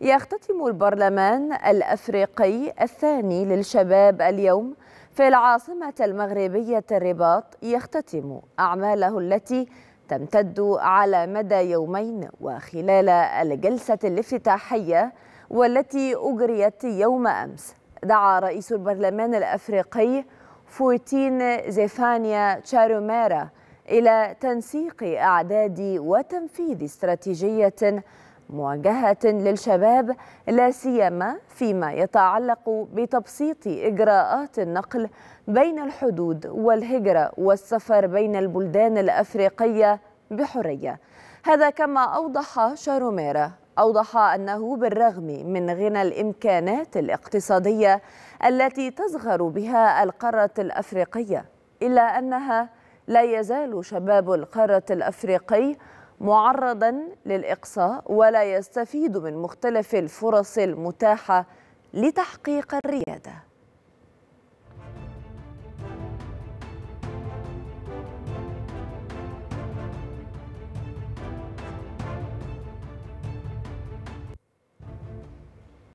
يختتم البرلمان الأفريقي الثاني للشباب اليوم في العاصمة المغربية الرباط يختتم أعماله التي تمتد على مدى يومين وخلال الجلسة الافتتاحية والتي أجريت يوم أمس دعا رئيس البرلمان الأفريقي فوتين زيفانيا تشاروميرا إلى تنسيق أعداد وتنفيذ استراتيجية موجهة للشباب لا سيما فيما يتعلق بتبسيط إجراءات النقل بين الحدود والهجرة والسفر بين البلدان الأفريقية بحرية هذا كما أوضح شاروميرا أوضح أنه بالرغم من غنى الإمكانات الاقتصادية التي تزغر بها القارة الأفريقية إلا أنها لا يزال شباب القارة الأفريقي معرضا للإقصاء ولا يستفيد من مختلف الفرص المتاحة لتحقيق الريادة